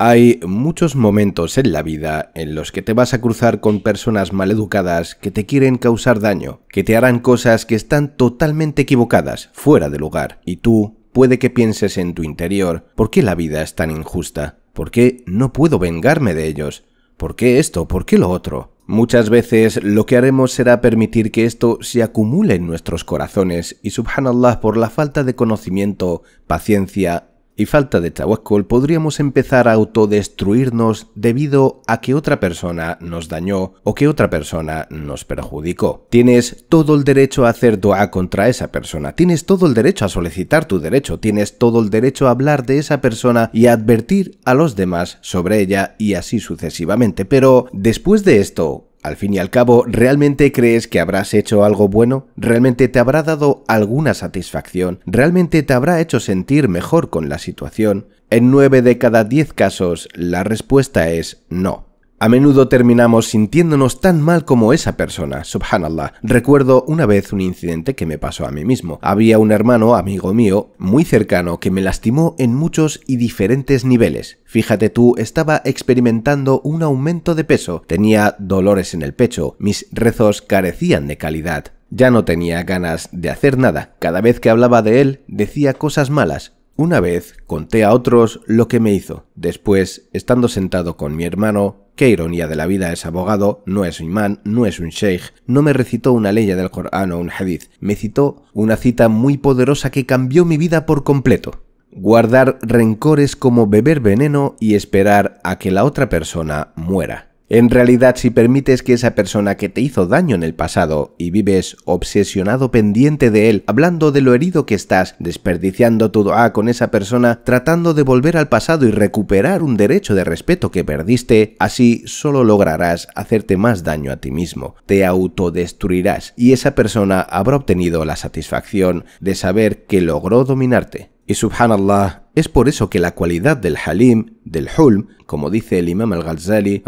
Hay muchos momentos en la vida en los que te vas a cruzar con personas maleducadas que te quieren causar daño, que te harán cosas que están totalmente equivocadas, fuera de lugar, y tú puede que pienses en tu interior, ¿por qué la vida es tan injusta? ¿Por qué no puedo vengarme de ellos? ¿Por qué esto? ¿Por qué lo otro? Muchas veces lo que haremos será permitir que esto se acumule en nuestros corazones y subhanallah por la falta de conocimiento, paciencia y falta de tawakkul podríamos empezar a autodestruirnos debido a que otra persona nos dañó o que otra persona nos perjudicó. Tienes todo el derecho a hacer doa contra esa persona, tienes todo el derecho a solicitar tu derecho, tienes todo el derecho a hablar de esa persona y a advertir a los demás sobre ella y así sucesivamente. Pero después de esto, al fin y al cabo, ¿realmente crees que habrás hecho algo bueno? ¿Realmente te habrá dado alguna satisfacción? ¿Realmente te habrá hecho sentir mejor con la situación? En 9 de cada 10 casos, la respuesta es no. A menudo terminamos sintiéndonos tan mal como esa persona, subhanallah. Recuerdo una vez un incidente que me pasó a mí mismo. Había un hermano, amigo mío, muy cercano, que me lastimó en muchos y diferentes niveles. Fíjate tú, estaba experimentando un aumento de peso, tenía dolores en el pecho, mis rezos carecían de calidad. Ya no tenía ganas de hacer nada. Cada vez que hablaba de él, decía cosas malas, una vez conté a otros lo que me hizo. Después, estando sentado con mi hermano, qué ironía de la vida es abogado, no es un imán, no es un sheikh, no me recitó una ley del Corán o un hadith, me citó una cita muy poderosa que cambió mi vida por completo. Guardar rencores como beber veneno y esperar a que la otra persona muera. En realidad, si permites que esa persona que te hizo daño en el pasado y vives obsesionado pendiente de él, hablando de lo herido que estás, desperdiciando tu A con esa persona, tratando de volver al pasado y recuperar un derecho de respeto que perdiste, así solo lograrás hacerte más daño a ti mismo, te autodestruirás y esa persona habrá obtenido la satisfacción de saber que logró dominarte. Y subhanallah, es por eso que la cualidad del halim, del hulm, como dice el imam al-Ghazali,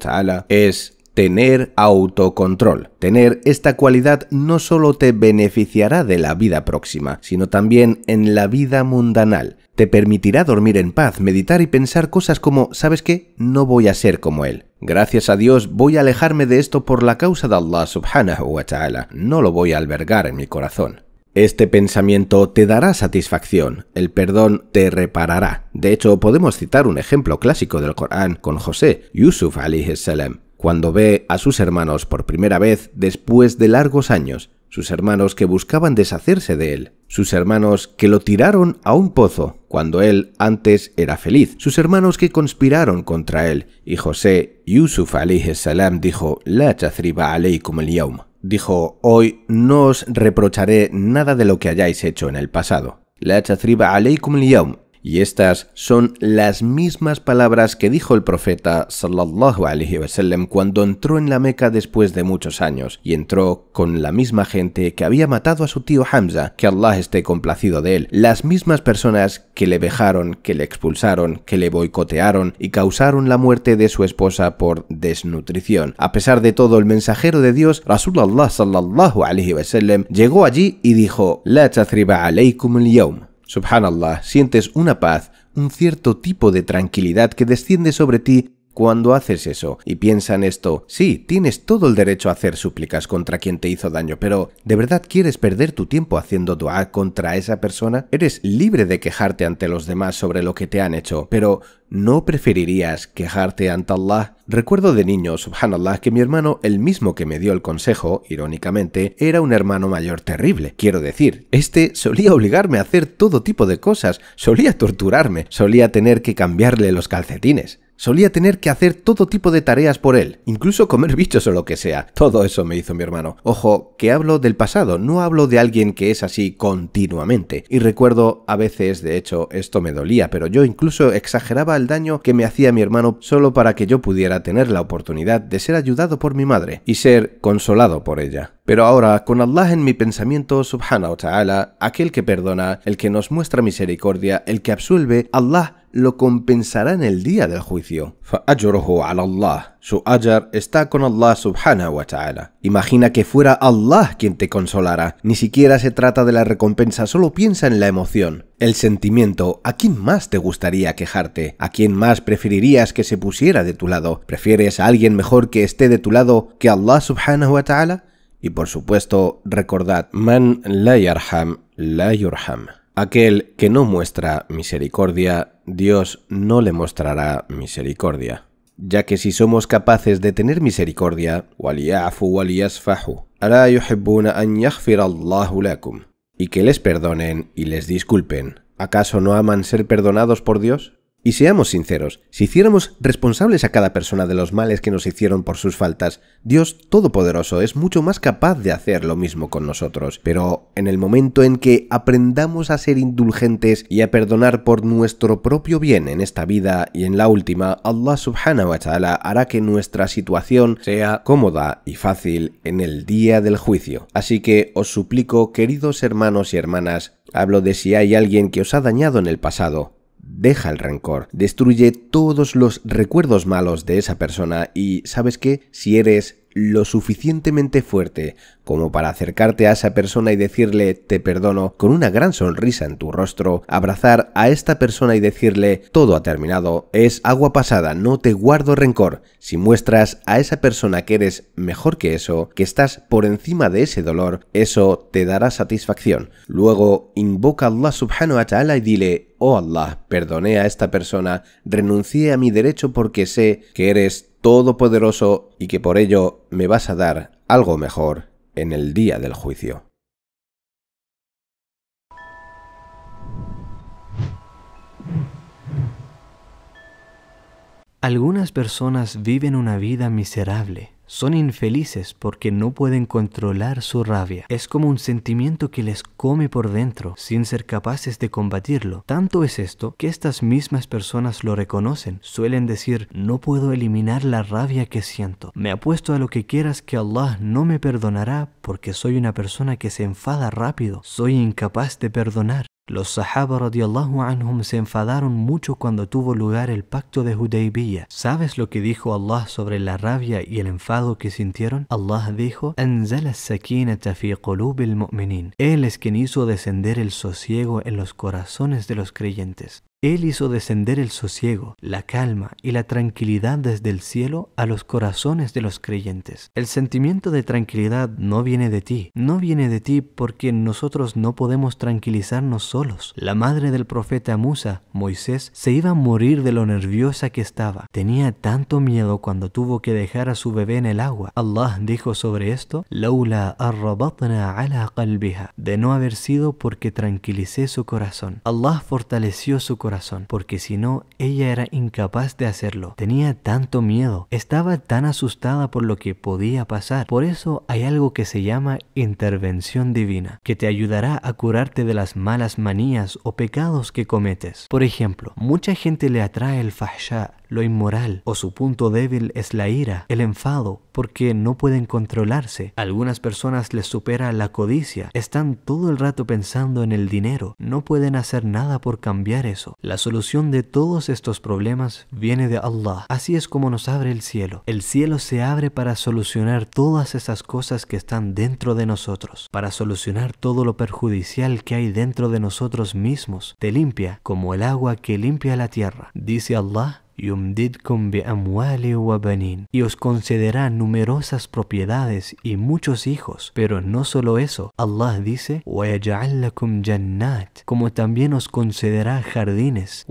ta'ala, es tener autocontrol. Tener esta cualidad no solo te beneficiará de la vida próxima, sino también en la vida mundanal. Te permitirá dormir en paz, meditar y pensar cosas como, ¿sabes qué? No voy a ser como él. Gracias a Dios voy a alejarme de esto por la causa de Allah subhanahu wa ta'ala. No lo voy a albergar en mi corazón. Este pensamiento te dará satisfacción, el perdón te reparará. De hecho, podemos citar un ejemplo clásico del Corán con José, Yusuf salam, cuando ve a sus hermanos por primera vez después de largos años, sus hermanos que buscaban deshacerse de él, sus hermanos que lo tiraron a un pozo cuando él antes era feliz, sus hermanos que conspiraron contra él, y José, Yusuf salam dijo, La chazriba alaykum el yaum Dijo, hoy no os reprocharé nada de lo que hayáis hecho en el pasado. La alaykum liyaum». Y estas son las mismas palabras que dijo el profeta sallallahu alaihi sallam cuando entró en la Meca después de muchos años y entró con la misma gente que había matado a su tío Hamza, que Allah esté complacido de él, las mismas personas que le vejaron, que le expulsaron, que le boicotearon y causaron la muerte de su esposa por desnutrición. A pesar de todo, el mensajero de Dios, Rasulullah sallallahu alaihi sallam, llegó allí y dijo: "La chatriba alaykum al Subhanallah, sientes una paz, un cierto tipo de tranquilidad que desciende sobre ti cuando haces eso y piensas en esto, sí, tienes todo el derecho a hacer súplicas contra quien te hizo daño, pero ¿de verdad quieres perder tu tiempo haciendo dua contra esa persona? Eres libre de quejarte ante los demás sobre lo que te han hecho, pero ¿no preferirías quejarte ante Allah? Recuerdo de niño, subhanallah, que mi hermano, el mismo que me dio el consejo, irónicamente, era un hermano mayor terrible. Quiero decir, este solía obligarme a hacer todo tipo de cosas, solía torturarme, solía tener que cambiarle los calcetines. Solía tener que hacer todo tipo de tareas por él, incluso comer bichos o lo que sea. Todo eso me hizo mi hermano. Ojo, que hablo del pasado, no hablo de alguien que es así continuamente. Y recuerdo a veces, de hecho, esto me dolía, pero yo incluso exageraba el daño que me hacía mi hermano solo para que yo pudiera tener la oportunidad de ser ayudado por mi madre y ser consolado por ella. Pero ahora, con Allah en mi pensamiento, subhanahu wa ta'ala, aquel que perdona, el que nos muestra misericordia, el que absuelve, Allah lo compensará en el día del juicio. Su está con Allah Imagina que fuera Allah quien te consolara. Ni siquiera se trata de la recompensa, solo piensa en la emoción, el sentimiento. ¿A quién más te gustaría quejarte? ¿A quién más preferirías que se pusiera de tu lado? ¿Prefieres a alguien mejor que esté de tu lado que Allah subhanahu wa ta'ala? Y por supuesto, recordad, man la yarham, la yurham. Aquel que no muestra misericordia, Dios no le mostrará misericordia. Ya que si somos capaces de tener misericordia, y que les perdonen y les disculpen, ¿acaso no aman ser perdonados por Dios? Y seamos sinceros, si hiciéramos responsables a cada persona de los males que nos hicieron por sus faltas, Dios Todopoderoso es mucho más capaz de hacer lo mismo con nosotros. Pero en el momento en que aprendamos a ser indulgentes y a perdonar por nuestro propio bien en esta vida y en la última, Allah subhanahu wa ta'ala hará que nuestra situación sea cómoda y fácil en el día del juicio. Así que os suplico, queridos hermanos y hermanas, hablo de si hay alguien que os ha dañado en el pasado, Deja el rencor, destruye todos los recuerdos malos de esa persona y, ¿sabes que Si eres lo suficientemente fuerte como para acercarte a esa persona y decirle te perdono con una gran sonrisa en tu rostro, abrazar a esta persona y decirle todo ha terminado, es agua pasada, no te guardo rencor. Si muestras a esa persona que eres mejor que eso, que estás por encima de ese dolor, eso te dará satisfacción. Luego invoca a Allah subhanahu wa ta'ala y dile, oh Allah, perdoné a esta persona, renuncié a mi derecho porque sé que eres todopoderoso y que por ello me vas a dar algo mejor en el día del juicio. Algunas personas viven una vida miserable son infelices porque no pueden controlar su rabia. Es como un sentimiento que les come por dentro sin ser capaces de combatirlo. Tanto es esto que estas mismas personas lo reconocen. Suelen decir, no puedo eliminar la rabia que siento. Me apuesto a lo que quieras que Allah no me perdonará porque soy una persona que se enfada rápido. Soy incapaz de perdonar. Los sahaba radiallahu anhum se enfadaron mucho cuando tuvo lugar el pacto de Hudaybiyyah. ¿Sabes lo que dijo Allah sobre la rabia y el enfado que sintieron? Allah dijo, Él es quien hizo descender el sosiego en los corazones de los creyentes. Él hizo descender el sosiego, la calma y la tranquilidad desde el cielo a los corazones de los creyentes. El sentimiento de tranquilidad no viene de ti, no viene de ti porque nosotros no podemos tranquilizarnos solos. La madre del profeta Musa, Moisés, se iba a morir de lo nerviosa que estaba. Tenía tanto miedo cuando tuvo que dejar a su bebé en el agua. Allah dijo sobre esto, Laula ala qalbiha, de no haber sido porque tranquilicé su corazón. Allah fortaleció su corazón porque si no, ella era incapaz de hacerlo. Tenía tanto miedo, estaba tan asustada por lo que podía pasar. Por eso hay algo que se llama intervención divina, que te ayudará a curarte de las malas manías o pecados que cometes. Por ejemplo, mucha gente le atrae el fahsha, lo inmoral o su punto débil es la ira, el enfado, porque no pueden controlarse. algunas personas les supera la codicia, están todo el rato pensando en el dinero, no pueden hacer nada por cambiar eso. La solución de todos estos problemas viene de Allah, así es como nos abre el cielo. El cielo se abre para solucionar todas esas cosas que están dentro de nosotros, para solucionar todo lo perjudicial que hay dentro de nosotros mismos. Te limpia como el agua que limpia la tierra. Dice Allah y os concederá numerosas propiedades y muchos hijos. Pero no solo eso, Allah dice, como también os concederá jardines,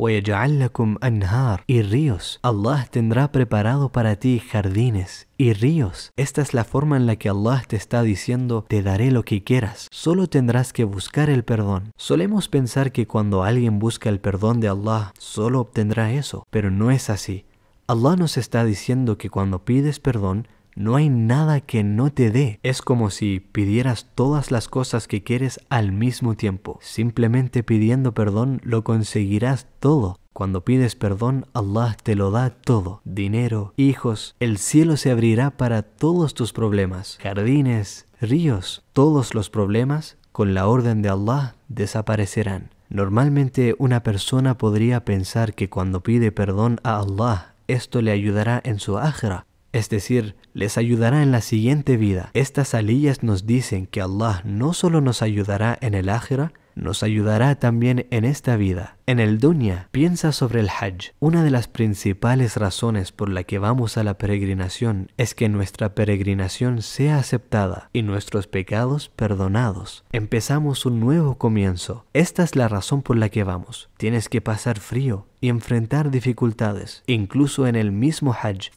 anhar y ríos. Allah tendrá preparado para ti jardines y ríos. Esta es la forma en la que Allah te está diciendo, te daré lo que quieras, solo tendrás que buscar el perdón. Solemos pensar que cuando alguien busca el perdón de Allah, solo obtendrá eso, pero no es así. Allah nos está diciendo que cuando pides perdón, no hay nada que no te dé. Es como si pidieras todas las cosas que quieres al mismo tiempo. Simplemente pidiendo perdón lo conseguirás todo. Cuando pides perdón, Allah te lo da todo. Dinero, hijos, el cielo se abrirá para todos tus problemas. Jardines, ríos, todos los problemas, con la orden de Allah, desaparecerán. Normalmente una persona podría pensar que cuando pide perdón a Allah, esto le ayudará en su ajra, es decir, les ayudará en la siguiente vida. Estas alillas nos dicen que Allah no solo nos ayudará en el ajra, nos ayudará también en esta vida. En el Dunya piensa sobre el Hajj. Una de las principales razones por la que vamos a la peregrinación es que nuestra peregrinación sea aceptada y nuestros pecados perdonados. Empezamos un nuevo comienzo. Esta es la razón por la que vamos. Tienes que pasar frío y enfrentar dificultades, incluso en el mismo Hajj.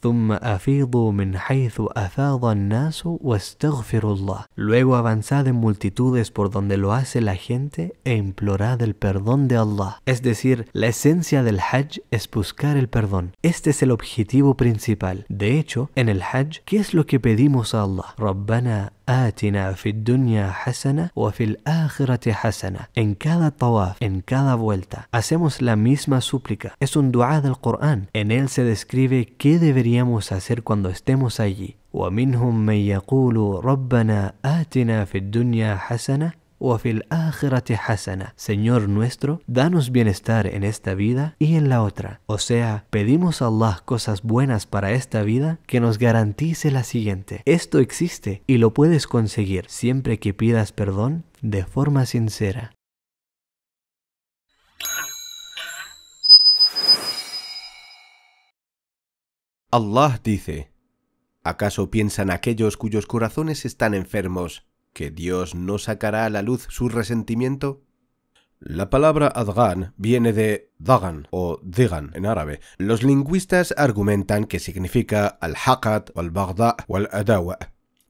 Luego avanzad en multitudes por donde lo hace la gente e implorad el perdón de Allah. Es decir, la esencia del Hajj es buscar el perdón. Este es el objetivo principal. De hecho, en el Hajj, ¿qué es lo que pedimos a Allah? آتنا في Hasana Wafil وفي الآخرة حسنة. En cada tawaf, en cada vuelta, hacemos la misma súplica. Es un dua del Corán. En él se describe qué deberíamos hacer cuando estemos allí. ومنهم من يقول ربنا آتنا في الدنيا حسنة Señor nuestro, danos bienestar en esta vida y en la otra. O sea, pedimos a Allah cosas buenas para esta vida que nos garantice la siguiente. Esto existe y lo puedes conseguir siempre que pidas perdón de forma sincera. Allah dice, ¿acaso piensan aquellos cuyos corazones están enfermos que Dios no sacará a la luz su resentimiento? La palabra Adgan viene de Dagan o Digan en árabe. Los lingüistas argumentan que significa al-Haqat o al bagda o al-Adawa,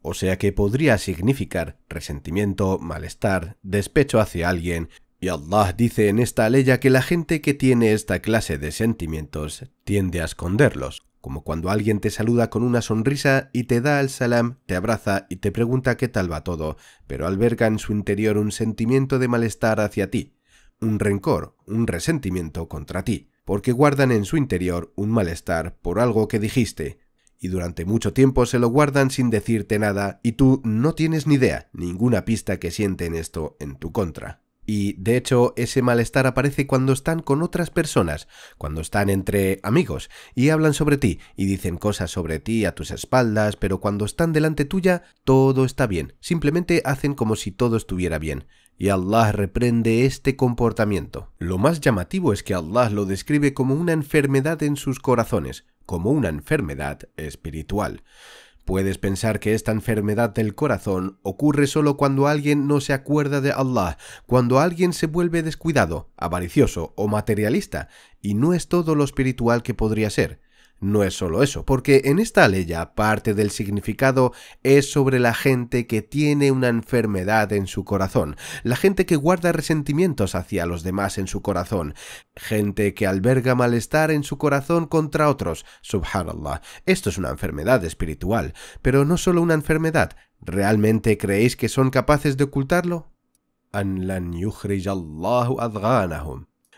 o sea que podría significar resentimiento, malestar, despecho hacia alguien, y Allah dice en esta ley que la gente que tiene esta clase de sentimientos tiende a esconderlos, como cuando alguien te saluda con una sonrisa y te da el salam, te abraza y te pregunta qué tal va todo, pero alberga en su interior un sentimiento de malestar hacia ti, un rencor, un resentimiento contra ti, porque guardan en su interior un malestar por algo que dijiste, y durante mucho tiempo se lo guardan sin decirte nada y tú no tienes ni idea, ninguna pista que sienten esto en tu contra. Y de hecho, ese malestar aparece cuando están con otras personas, cuando están entre amigos y hablan sobre ti y dicen cosas sobre ti a tus espaldas, pero cuando están delante tuya, todo está bien, simplemente hacen como si todo estuviera bien. Y Allah reprende este comportamiento. Lo más llamativo es que Allah lo describe como una enfermedad en sus corazones, como una enfermedad espiritual. Puedes pensar que esta enfermedad del corazón ocurre solo cuando alguien no se acuerda de Allah, cuando alguien se vuelve descuidado, avaricioso o materialista, y no es todo lo espiritual que podría ser no es solo eso, porque en esta ley parte del significado es sobre la gente que tiene una enfermedad en su corazón, la gente que guarda resentimientos hacia los demás en su corazón, gente que alberga malestar en su corazón contra otros, subhanallah. Esto es una enfermedad espiritual, pero no solo una enfermedad. ¿Realmente creéis que son capaces de ocultarlo?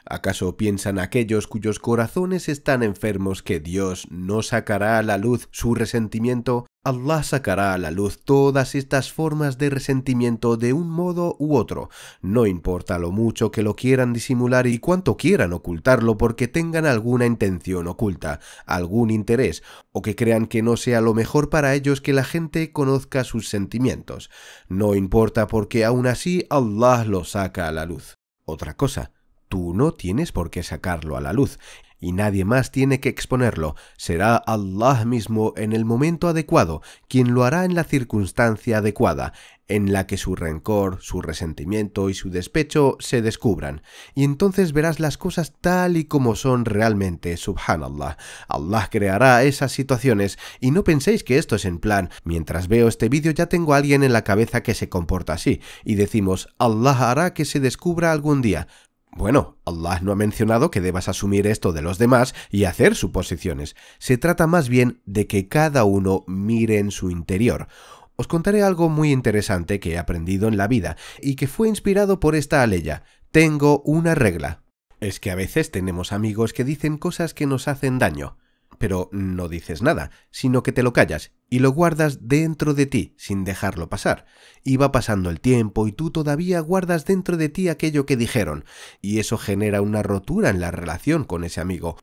¿Acaso piensan aquellos cuyos corazones están enfermos que Dios no sacará a la luz su resentimiento? Allah sacará a la luz todas estas formas de resentimiento de un modo u otro, no importa lo mucho que lo quieran disimular y cuánto quieran ocultarlo porque tengan alguna intención oculta, algún interés, o que crean que no sea lo mejor para ellos que la gente conozca sus sentimientos. No importa porque aún así Allah lo saca a la luz. Otra cosa Tú no tienes por qué sacarlo a la luz y nadie más tiene que exponerlo. Será Allah mismo en el momento adecuado quien lo hará en la circunstancia adecuada, en la que su rencor, su resentimiento y su despecho se descubran, y entonces verás las cosas tal y como son realmente, subhanallah. Allah creará esas situaciones, y no penséis que esto es en plan, mientras veo este vídeo ya tengo a alguien en la cabeza que se comporta así, y decimos, Allah hará que se descubra algún día. Bueno, Allah no ha mencionado que debas asumir esto de los demás y hacer suposiciones. Se trata más bien de que cada uno mire en su interior. Os contaré algo muy interesante que he aprendido en la vida y que fue inspirado por esta aleya. Tengo una regla. Es que a veces tenemos amigos que dicen cosas que nos hacen daño pero no dices nada, sino que te lo callas y lo guardas dentro de ti sin dejarlo pasar. Y va pasando el tiempo y tú todavía guardas dentro de ti aquello que dijeron, y eso genera una rotura en la relación con ese amigo,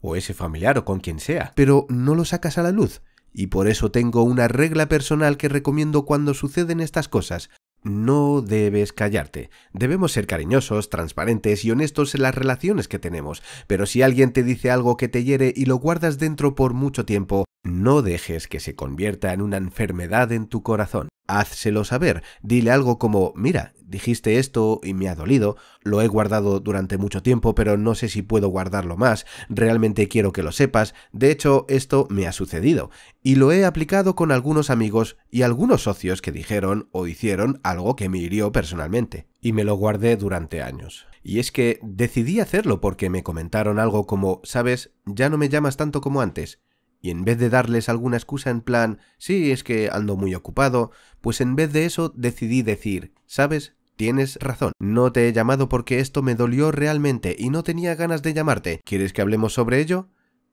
o ese familiar o con quien sea, pero no lo sacas a la luz. Y por eso tengo una regla personal que recomiendo cuando suceden estas cosas. No debes callarte. Debemos ser cariñosos, transparentes y honestos en las relaciones que tenemos, pero si alguien te dice algo que te hiere y lo guardas dentro por mucho tiempo, no dejes que se convierta en una enfermedad en tu corazón. Házselo saber, dile algo como, mira, dijiste esto y me ha dolido, lo he guardado durante mucho tiempo, pero no sé si puedo guardarlo más, realmente quiero que lo sepas, de hecho esto me ha sucedido, y lo he aplicado con algunos amigos y algunos socios que dijeron o hicieron algo que me hirió personalmente, y me lo guardé durante años. Y es que decidí hacerlo porque me comentaron algo como, sabes, ya no me llamas tanto como antes, y en vez de darles alguna excusa en plan, sí, es que ando muy ocupado, pues en vez de eso decidí decir, ¿sabes? Tienes razón, no te he llamado porque esto me dolió realmente y no tenía ganas de llamarte. ¿Quieres que hablemos sobre ello?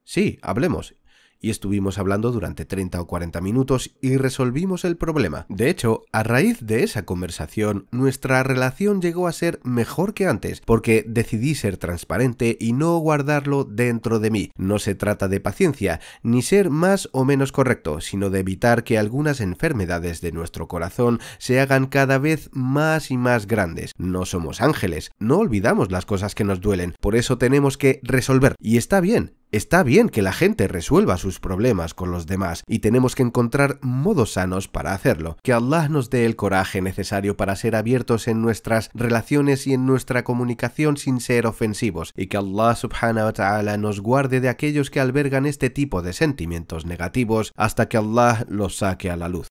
Sí, hablemos y estuvimos hablando durante 30 o 40 minutos y resolvimos el problema. De hecho, a raíz de esa conversación, nuestra relación llegó a ser mejor que antes, porque decidí ser transparente y no guardarlo dentro de mí. No se trata de paciencia, ni ser más o menos correcto, sino de evitar que algunas enfermedades de nuestro corazón se hagan cada vez más y más grandes. No somos ángeles, no olvidamos las cosas que nos duelen, por eso tenemos que resolver. Y está bien, Está bien que la gente resuelva sus problemas con los demás y tenemos que encontrar modos sanos para hacerlo. Que Allah nos dé el coraje necesario para ser abiertos en nuestras relaciones y en nuestra comunicación sin ser ofensivos y que Allah subhanahu wa ta'ala nos guarde de aquellos que albergan este tipo de sentimientos negativos hasta que Allah los saque a la luz.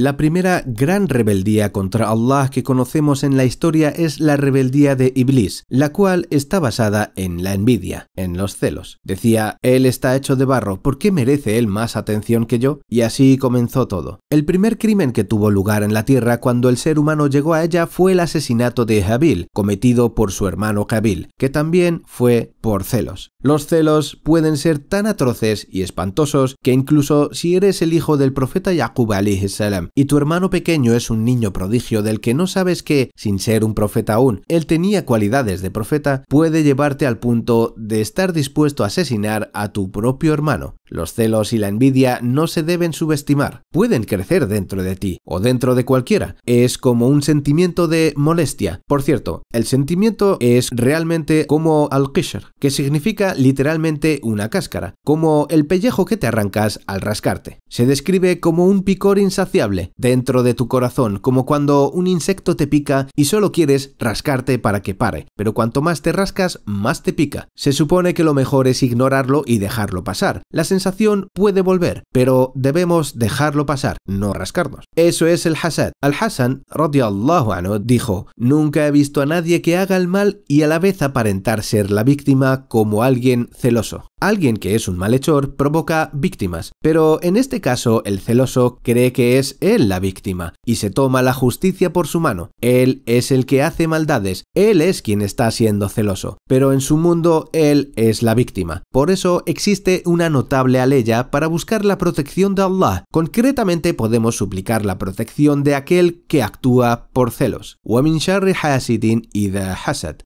La primera gran rebeldía contra Allah que conocemos en la historia es la rebeldía de Iblis, la cual está basada en la envidia, en los celos. Decía, Él está hecho de barro, ¿por qué merece Él más atención que yo? Y así comenzó todo. El primer crimen que tuvo lugar en la Tierra cuando el ser humano llegó a ella fue el asesinato de Jabil, cometido por su hermano Kabil, que también fue por celos. Los celos pueden ser tan atroces y espantosos que incluso si eres el hijo del profeta Yaqub salam y tu hermano pequeño es un niño prodigio del que no sabes que, sin ser un profeta aún, él tenía cualidades de profeta, puede llevarte al punto de estar dispuesto a asesinar a tu propio hermano. Los celos y la envidia no se deben subestimar, pueden crecer dentro de ti o dentro de cualquiera. Es como un sentimiento de molestia. Por cierto, el sentimiento es realmente como al que significa literalmente una cáscara, como el pellejo que te arrancas al rascarte. Se describe como un picor insaciable dentro de tu corazón, como cuando un insecto te pica y solo quieres rascarte para que pare, pero cuanto más te rascas, más te pica. Se supone que lo mejor es ignorarlo y dejarlo pasar puede volver, pero debemos dejarlo pasar, no rascarnos. Eso es el hasad. Al-Hasan, radiallahu anhu, dijo, nunca he visto a nadie que haga el mal y a la vez aparentar ser la víctima como alguien celoso. Alguien que es un malhechor provoca víctimas, pero en este caso el celoso cree que es él la víctima y se toma la justicia por su mano. Él es el que hace maldades, él es quien está siendo celoso, pero en su mundo él es la víctima. Por eso existe una notable al a ella para buscar la protección de Allah. Concretamente podemos suplicar la protección de aquel que actúa por celos.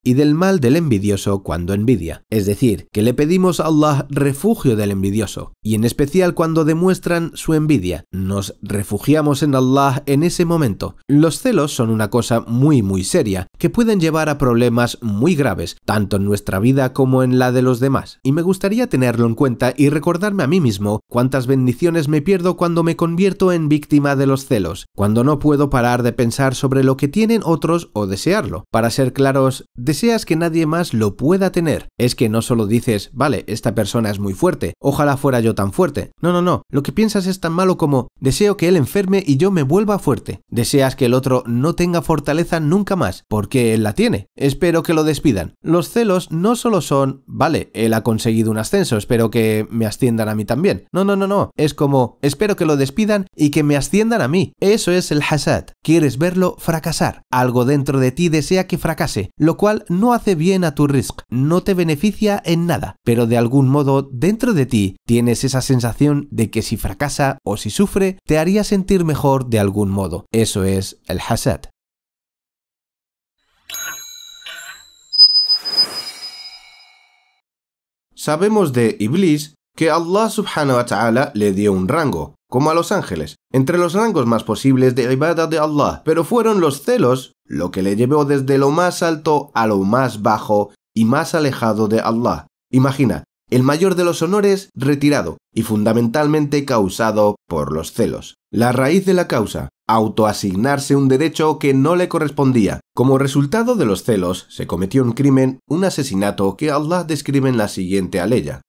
Y del mal del envidioso cuando envidia. Es decir, que le pedimos a Allah refugio del envidioso. Y en especial cuando demuestran su envidia. Nos refugiamos en Allah en ese momento. Los celos son una cosa muy muy seria que pueden llevar a problemas muy graves, tanto en nuestra vida como en la de los demás. Y me gustaría tenerlo en cuenta y recordar a mí mismo cuántas bendiciones me pierdo cuando me convierto en víctima de los celos, cuando no puedo parar de pensar sobre lo que tienen otros o desearlo. Para ser claros, deseas que nadie más lo pueda tener. Es que no solo dices, vale, esta persona es muy fuerte, ojalá fuera yo tan fuerte. No, no, no, lo que piensas es tan malo como, deseo que él enferme y yo me vuelva fuerte. Deseas que el otro no tenga fortaleza nunca más, porque él la tiene. Espero que lo despidan. Los celos no solo son, vale, él ha conseguido un ascenso, espero que me ascienda a mí también. No, no, no, no. Es como, espero que lo despidan y que me asciendan a mí. Eso es el hasad. Quieres verlo fracasar. Algo dentro de ti desea que fracase, lo cual no hace bien a tu risk, no te beneficia en nada. Pero de algún modo, dentro de ti, tienes esa sensación de que si fracasa o si sufre, te haría sentir mejor de algún modo. Eso es el hasad. Sabemos de Iblis que Allah subhanahu wa ta'ala le dio un rango, como a los ángeles, entre los rangos más posibles de ibada de Allah, pero fueron los celos lo que le llevó desde lo más alto a lo más bajo y más alejado de Allah. Imagina, el mayor de los honores retirado y fundamentalmente causado por los celos. La raíz de la causa, autoasignarse un derecho que no le correspondía. Como resultado de los celos, se cometió un crimen, un asesinato que Allah describe en la siguiente aleya.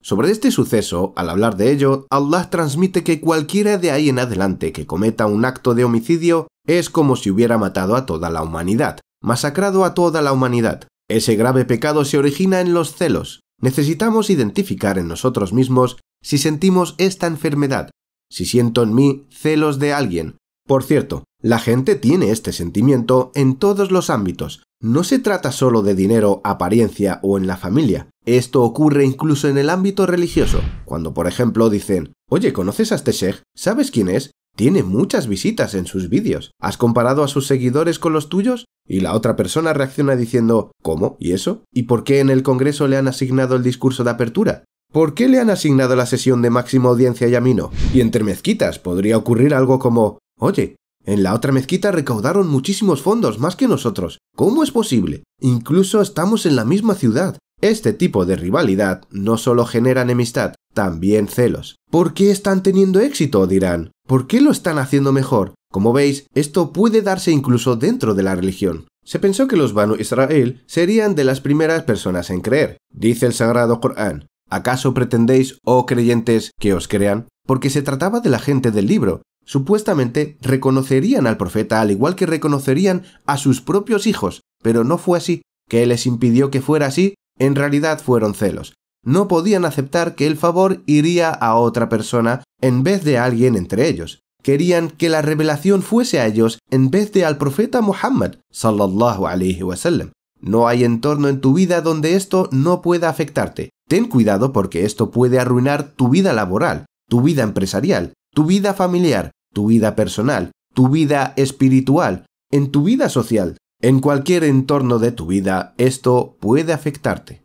Sobre este suceso, al hablar de ello, Allah transmite que cualquiera de ahí en adelante que cometa un acto de homicidio es como si hubiera matado a toda la humanidad, masacrado a toda la humanidad. Ese grave pecado se origina en los celos. Necesitamos identificar en nosotros mismos si sentimos esta enfermedad, si siento en mí celos de alguien. Por cierto, la gente tiene este sentimiento en todos los ámbitos. No se trata solo de dinero, apariencia o en la familia. Esto ocurre incluso en el ámbito religioso, cuando por ejemplo dicen, oye, ¿conoces a este sheikh? ¿Sabes quién es? Tiene muchas visitas en sus vídeos. ¿Has comparado a sus seguidores con los tuyos? Y la otra persona reacciona diciendo, ¿cómo? ¿Y eso? ¿Y por qué en el Congreso le han asignado el discurso de apertura? ¿Por qué le han asignado la sesión de máxima audiencia y a Y entre mezquitas podría ocurrir algo como, oye, en la otra mezquita recaudaron muchísimos fondos más que nosotros. ¿Cómo es posible? Incluso estamos en la misma ciudad. Este tipo de rivalidad no solo genera enemistad, también celos. ¿Por qué están teniendo éxito? dirán. ¿Por qué lo están haciendo mejor? Como veis, esto puede darse incluso dentro de la religión. Se pensó que los Banu Israel serían de las primeras personas en creer. Dice el Sagrado Corán, ¿Acaso pretendéis, oh creyentes, que os crean? Porque se trataba de la gente del libro. Supuestamente reconocerían al profeta al igual que reconocerían a sus propios hijos, pero no fue así. Que les impidió que fuera así, en realidad fueron celos. No podían aceptar que el favor iría a otra persona en vez de a alguien entre ellos. Querían que la revelación fuese a ellos en vez de al profeta Muhammad No hay entorno en tu vida donde esto no pueda afectarte. Ten cuidado porque esto puede arruinar tu vida laboral, tu vida empresarial, tu vida familiar, tu vida personal, tu vida espiritual, en tu vida social, en cualquier entorno de tu vida, esto puede afectarte.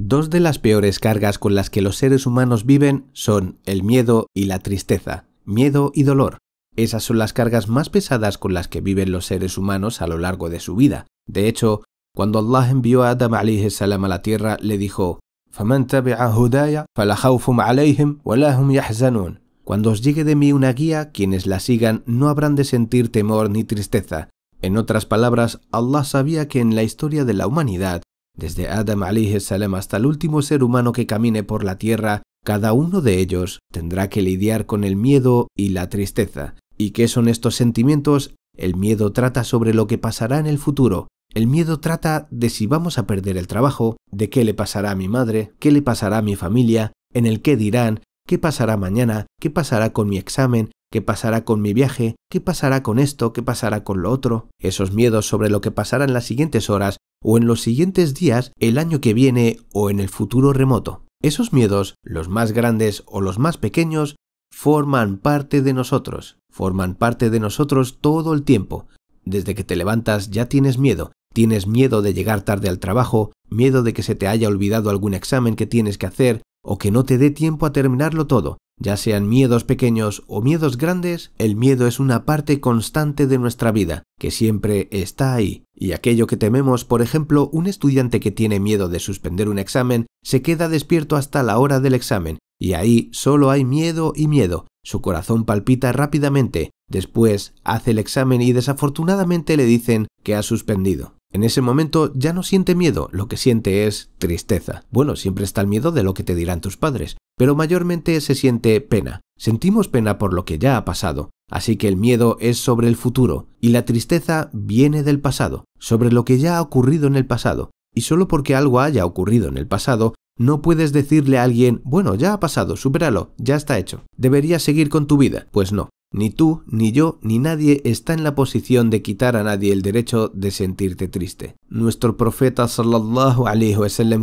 Dos de las peores cargas con las que los seres humanos viven son el miedo y la tristeza, miedo y dolor. Esas son las cargas más pesadas con las que viven los seres humanos a lo largo de su vida. De hecho, cuando Allah envió a Adam a la tierra, le dijo, Cuando os llegue de mí una guía, quienes la sigan no habrán de sentir temor ni tristeza. En otras palabras, Allah sabía que en la historia de la humanidad, desde Adam salam hasta el último ser humano que camine por la tierra, cada uno de ellos tendrá que lidiar con el miedo y la tristeza. ¿Y qué son estos sentimientos? El miedo trata sobre lo que pasará en el futuro. El miedo trata de si vamos a perder el trabajo, de qué le pasará a mi madre, qué le pasará a mi familia, en el qué dirán, qué pasará mañana, qué pasará con mi examen, qué pasará con mi viaje, qué pasará con esto, qué pasará con lo otro. Esos miedos sobre lo que pasará en las siguientes horas o en los siguientes días, el año que viene o en el futuro remoto. Esos miedos, los más grandes o los más pequeños, forman parte de nosotros, forman parte de nosotros todo el tiempo. Desde que te levantas ya tienes miedo, tienes miedo de llegar tarde al trabajo, miedo de que se te haya olvidado algún examen que tienes que hacer o que no te dé tiempo a terminarlo todo. Ya sean miedos pequeños o miedos grandes, el miedo es una parte constante de nuestra vida, que siempre está ahí. Y aquello que tememos, por ejemplo, un estudiante que tiene miedo de suspender un examen, se queda despierto hasta la hora del examen, y ahí solo hay miedo y miedo. Su corazón palpita rápidamente. Después hace el examen y desafortunadamente le dicen que ha suspendido. En ese momento ya no siente miedo, lo que siente es tristeza. Bueno, siempre está el miedo de lo que te dirán tus padres, pero mayormente se siente pena. Sentimos pena por lo que ya ha pasado, así que el miedo es sobre el futuro y la tristeza viene del pasado, sobre lo que ya ha ocurrido en el pasado. Y solo porque algo haya ocurrido en el pasado no puedes decirle a alguien, bueno, ya ha pasado, supéralo, ya está hecho, deberías seguir con tu vida. Pues no, ni tú, ni yo, ni nadie está en la posición de quitar a nadie el derecho de sentirte triste. Nuestro profeta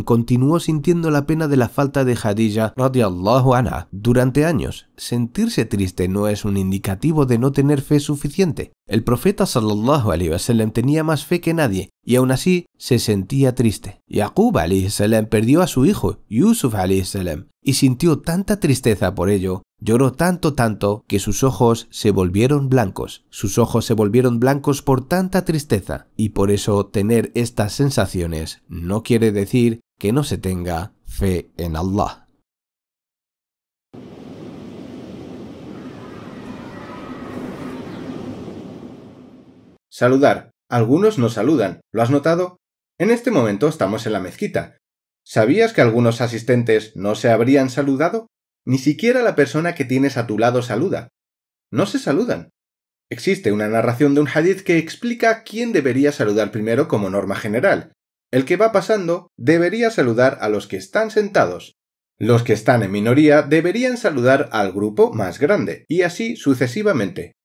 continuó sintiendo la pena de la falta de Hadija durante años. Sentirse triste no es un indicativo de no tener fe suficiente. El profeta sallallahu tenía más fe que nadie y aún así se sentía triste. Yaqub perdió a su hijo Yusuf y sintió tanta tristeza por ello Lloró tanto, tanto, que sus ojos se volvieron blancos. Sus ojos se volvieron blancos por tanta tristeza, y por eso tener estas sensaciones no quiere decir que no se tenga fe en Allah. Saludar. Algunos no saludan. ¿Lo has notado? En este momento estamos en la mezquita. ¿Sabías que algunos asistentes no se habrían saludado? Ni siquiera la persona que tienes a tu lado saluda. No se saludan. Existe una narración de un hadith que explica quién debería saludar primero como norma general. El que va pasando debería saludar a los que están sentados. Los que están en minoría deberían saludar al grupo más grande, y así sucesivamente.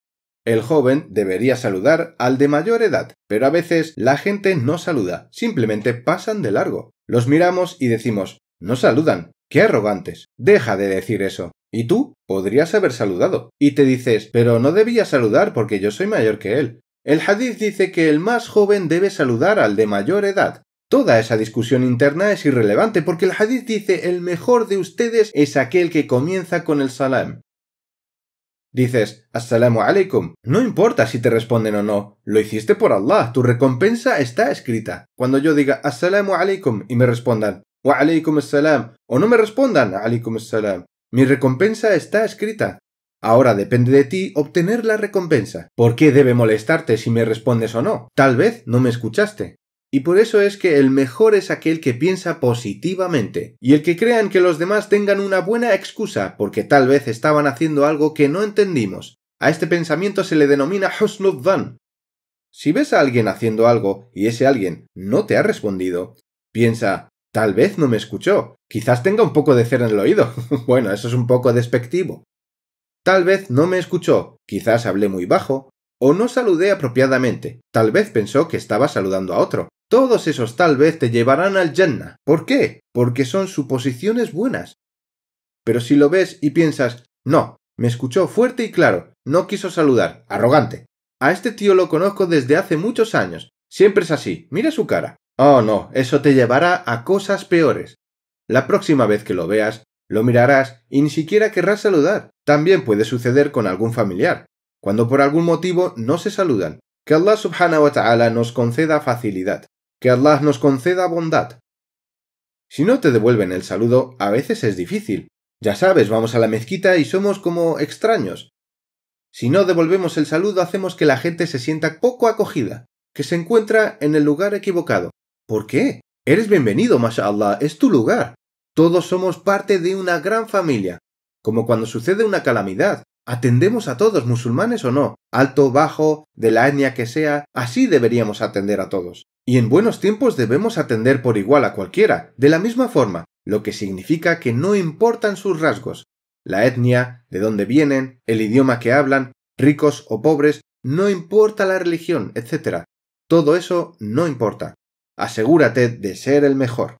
El joven debería saludar al de mayor edad, pero a veces la gente no saluda, simplemente pasan de largo. Los miramos y decimos, no saludan, ¡Qué arrogantes! Deja de decir eso. Y tú podrías haber saludado. Y te dices, pero no debía saludar porque yo soy mayor que él. El hadith dice que el más joven debe saludar al de mayor edad. Toda esa discusión interna es irrelevante porque el hadith dice el mejor de ustedes es aquel que comienza con el salam. Dices, Assalamu alaikum. No importa si te responden o no. Lo hiciste por Allah. Tu recompensa está escrita. Cuando yo diga Assalamu alaikum y me respondan, o no me respondan, alaykum salam Mi recompensa está escrita. Ahora depende de ti obtener la recompensa. ¿Por qué debe molestarte si me respondes o no? Tal vez no me escuchaste. Y por eso es que el mejor es aquel que piensa positivamente, y el que en que los demás tengan una buena excusa porque tal vez estaban haciendo algo que no entendimos. A este pensamiento se le denomina husnuddan Si ves a alguien haciendo algo y ese alguien no te ha respondido, piensa Tal vez no me escuchó. Quizás tenga un poco de cera en el oído. bueno, eso es un poco despectivo. Tal vez no me escuchó. Quizás hablé muy bajo. O no saludé apropiadamente. Tal vez pensó que estaba saludando a otro. Todos esos tal vez te llevarán al Jannah. ¿Por qué? Porque son suposiciones buenas. Pero si lo ves y piensas, no, me escuchó fuerte y claro, no quiso saludar, arrogante. A este tío lo conozco desde hace muchos años. Siempre es así, mira su cara. Oh, no, eso te llevará a cosas peores. La próxima vez que lo veas, lo mirarás y ni siquiera querrás saludar. También puede suceder con algún familiar, cuando por algún motivo no se saludan. Que Allah subhanahu wa ta'ala nos conceda facilidad, que Allah nos conceda bondad. Si no te devuelven el saludo, a veces es difícil. Ya sabes, vamos a la mezquita y somos como extraños. Si no devolvemos el saludo hacemos que la gente se sienta poco acogida, que se encuentra en el lugar equivocado, ¿Por qué? Eres bienvenido, mashallah, es tu lugar. Todos somos parte de una gran familia. Como cuando sucede una calamidad, atendemos a todos, musulmanes o no, alto, bajo, de la etnia que sea, así deberíamos atender a todos. Y en buenos tiempos debemos atender por igual a cualquiera, de la misma forma, lo que significa que no importan sus rasgos. La etnia, de dónde vienen, el idioma que hablan, ricos o pobres, no importa la religión, etc. Todo eso no importa. Asegúrate de ser el mejor.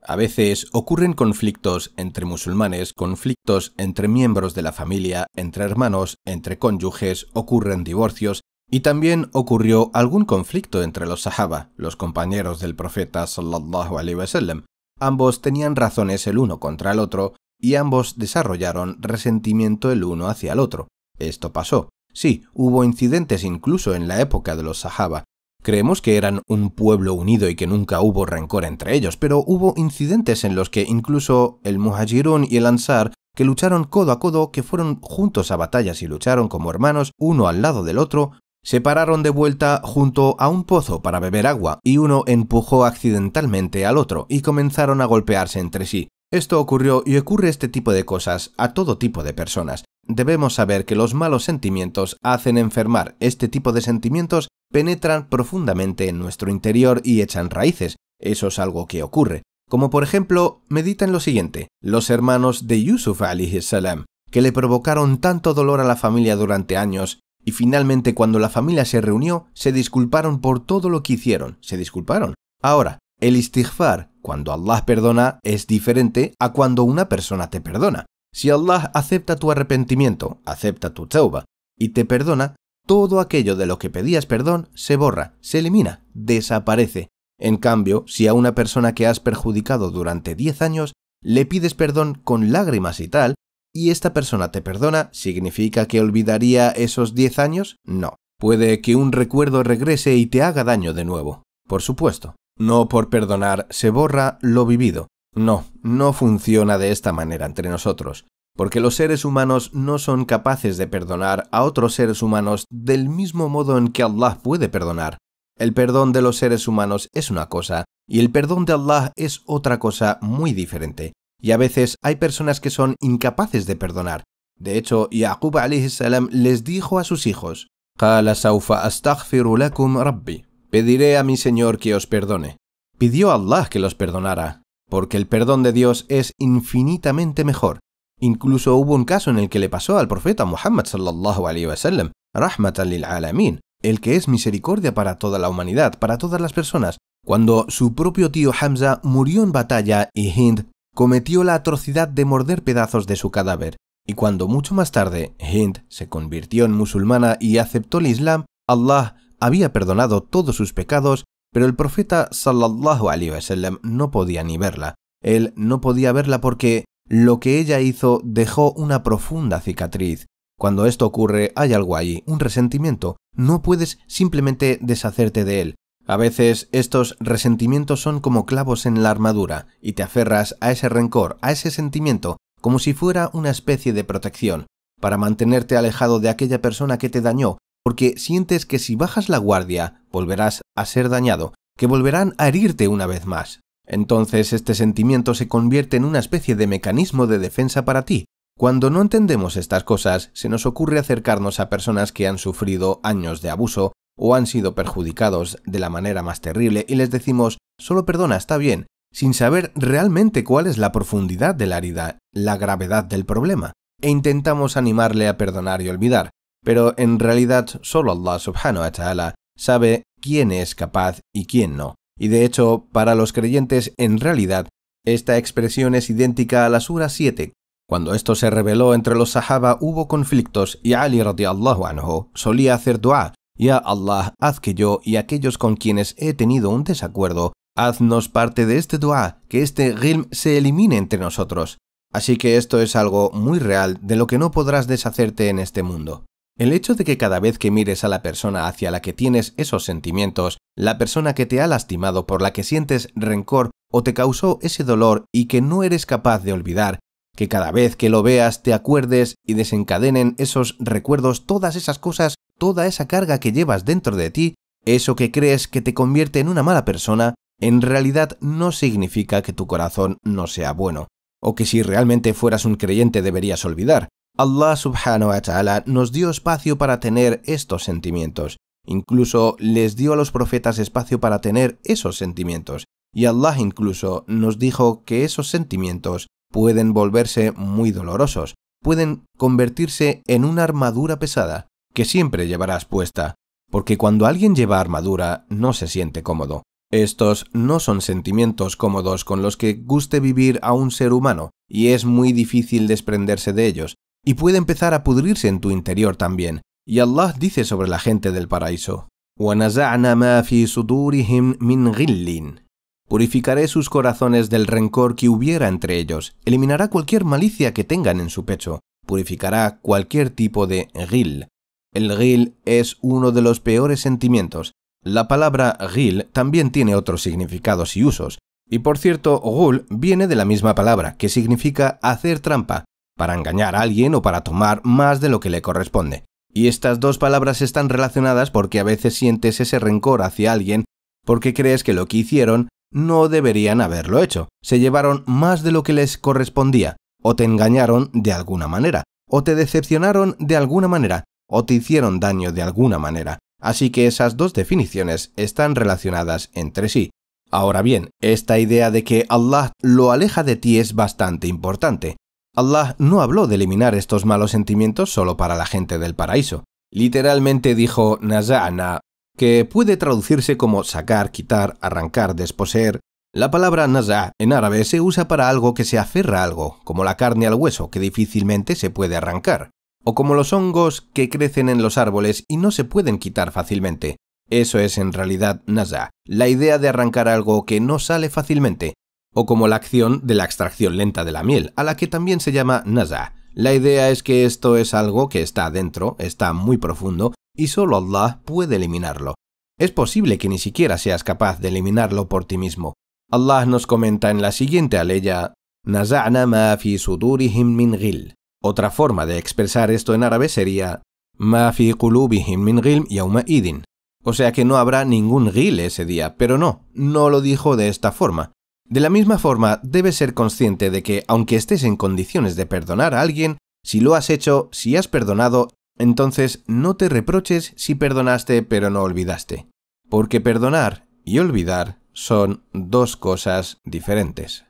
A veces ocurren conflictos entre musulmanes, conflictos entre miembros de la familia, entre hermanos, entre cónyuges, ocurren divorcios y también ocurrió algún conflicto entre los sahaba, los compañeros del profeta sallallahu alaihi wasallam. Ambos tenían razones el uno contra el otro y ambos desarrollaron resentimiento el uno hacia el otro. Esto pasó. Sí, hubo incidentes incluso en la época de los Sahaba. Creemos que eran un pueblo unido y que nunca hubo rencor entre ellos, pero hubo incidentes en los que incluso el Muhajirun y el Ansar, que lucharon codo a codo, que fueron juntos a batallas y lucharon como hermanos, uno al lado del otro, se pararon de vuelta junto a un pozo para beber agua y uno empujó accidentalmente al otro y comenzaron a golpearse entre sí. Esto ocurrió y ocurre este tipo de cosas a todo tipo de personas. Debemos saber que los malos sentimientos hacen enfermar. Este tipo de sentimientos penetran profundamente en nuestro interior y echan raíces. Eso es algo que ocurre. Como por ejemplo, medita en lo siguiente, los hermanos de Yusuf salam, que le provocaron tanto dolor a la familia durante años, y finalmente cuando la familia se reunió, se disculparon por todo lo que hicieron, se disculparon. Ahora, el istighfar, cuando Allah perdona, es diferente a cuando una persona te perdona. Si Allah acepta tu arrepentimiento, acepta tu tauba y te perdona, todo aquello de lo que pedías perdón se borra, se elimina, desaparece. En cambio, si a una persona que has perjudicado durante 10 años le pides perdón con lágrimas y tal, y esta persona te perdona, ¿significa que olvidaría esos 10 años? No. Puede que un recuerdo regrese y te haga daño de nuevo. Por supuesto. No por perdonar se borra lo vivido, no, no funciona de esta manera entre nosotros, porque los seres humanos no son capaces de perdonar a otros seres humanos del mismo modo en que Allah puede perdonar. El perdón de los seres humanos es una cosa, y el perdón de Allah es otra cosa muy diferente. Y a veces hay personas que son incapaces de perdonar. De hecho, Yaqub salam les dijo a sus hijos, pediré a mi Señor que os perdone. Pidió a Allah que los perdonara, porque el perdón de Dios es infinitamente mejor. Incluso hubo un caso en el que le pasó al profeta Muhammad sallallahu el que es misericordia para toda la humanidad, para todas las personas, cuando su propio tío Hamza murió en batalla y Hind cometió la atrocidad de morder pedazos de su cadáver. Y cuando mucho más tarde Hind se convirtió en musulmana y aceptó el Islam, Allah había perdonado todos sus pecados pero el profeta sallallahu wasallam no podía ni verla. Él no podía verla porque lo que ella hizo dejó una profunda cicatriz. Cuando esto ocurre hay algo ahí, un resentimiento. No puedes simplemente deshacerte de él. A veces estos resentimientos son como clavos en la armadura y te aferras a ese rencor, a ese sentimiento, como si fuera una especie de protección, para mantenerte alejado de aquella persona que te dañó, porque sientes que si bajas la guardia volverás a ser dañado, que volverán a herirte una vez más. Entonces este sentimiento se convierte en una especie de mecanismo de defensa para ti. Cuando no entendemos estas cosas, se nos ocurre acercarnos a personas que han sufrido años de abuso o han sido perjudicados de la manera más terrible y les decimos, solo perdona, está bien, sin saber realmente cuál es la profundidad de la herida, la gravedad del problema, e intentamos animarle a perdonar y olvidar, pero en realidad solo Allah subhanahu wa ta'ala sabe quién es capaz y quién no. Y de hecho, para los creyentes, en realidad, esta expresión es idéntica a la Sura 7. Cuando esto se reveló entre los Sahaba hubo conflictos y Ali radiallahu anhu solía hacer dua, Ya Allah, haz que yo y aquellos con quienes he tenido un desacuerdo, haznos parte de este dua, que este gilm se elimine entre nosotros. Así que esto es algo muy real de lo que no podrás deshacerte en este mundo. El hecho de que cada vez que mires a la persona hacia la que tienes esos sentimientos, la persona que te ha lastimado por la que sientes rencor o te causó ese dolor y que no eres capaz de olvidar, que cada vez que lo veas te acuerdes y desencadenen esos recuerdos, todas esas cosas, toda esa carga que llevas dentro de ti, eso que crees que te convierte en una mala persona, en realidad no significa que tu corazón no sea bueno, o que si realmente fueras un creyente deberías olvidar. Allah subhanahu wa ta'ala nos dio espacio para tener estos sentimientos. Incluso les dio a los profetas espacio para tener esos sentimientos. Y Allah incluso nos dijo que esos sentimientos pueden volverse muy dolorosos, pueden convertirse en una armadura pesada que siempre llevarás puesta, porque cuando alguien lleva armadura no se siente cómodo. Estos no son sentimientos cómodos con los que guste vivir a un ser humano, y es muy difícil desprenderse de ellos, y puede empezar a pudrirse en tu interior también. Y Allah dice sobre la gente del paraíso, Purificaré sus corazones del rencor que hubiera entre ellos, eliminará cualquier malicia que tengan en su pecho, purificará cualquier tipo de gil. El gil es uno de los peores sentimientos. La palabra gil también tiene otros significados y usos, y por cierto, gul viene de la misma palabra, que significa hacer trampa, para engañar a alguien o para tomar más de lo que le corresponde. Y estas dos palabras están relacionadas porque a veces sientes ese rencor hacia alguien porque crees que lo que hicieron no deberían haberlo hecho. Se llevaron más de lo que les correspondía, o te engañaron de alguna manera, o te decepcionaron de alguna manera, o te hicieron daño de alguna manera. Así que esas dos definiciones están relacionadas entre sí. Ahora bien, esta idea de que Allah lo aleja de ti es bastante importante, Allah no habló de eliminar estos malos sentimientos solo para la gente del paraíso. Literalmente dijo naza'na, que puede traducirse como sacar, quitar, arrancar, desposeer. La palabra naza en árabe se usa para algo que se aferra a algo, como la carne al hueso que difícilmente se puede arrancar, o como los hongos que crecen en los árboles y no se pueden quitar fácilmente. Eso es en realidad naza, la idea de arrancar algo que no sale fácilmente, o como la acción de la extracción lenta de la miel, a la que también se llama nazah. La idea es que esto es algo que está dentro, está muy profundo, y solo Allah puede eliminarlo. Es posible que ni siquiera seas capaz de eliminarlo por ti mismo. Allah nos comenta en la siguiente aleya, Naza'na ma fi sudurihim min ghil. Otra forma de expresar esto en árabe sería ma fi min ghil idin. O sea que no habrá ningún gil ese día, pero no, no lo dijo de esta forma. De la misma forma, debes ser consciente de que, aunque estés en condiciones de perdonar a alguien, si lo has hecho, si has perdonado, entonces no te reproches si perdonaste pero no olvidaste. Porque perdonar y olvidar son dos cosas diferentes.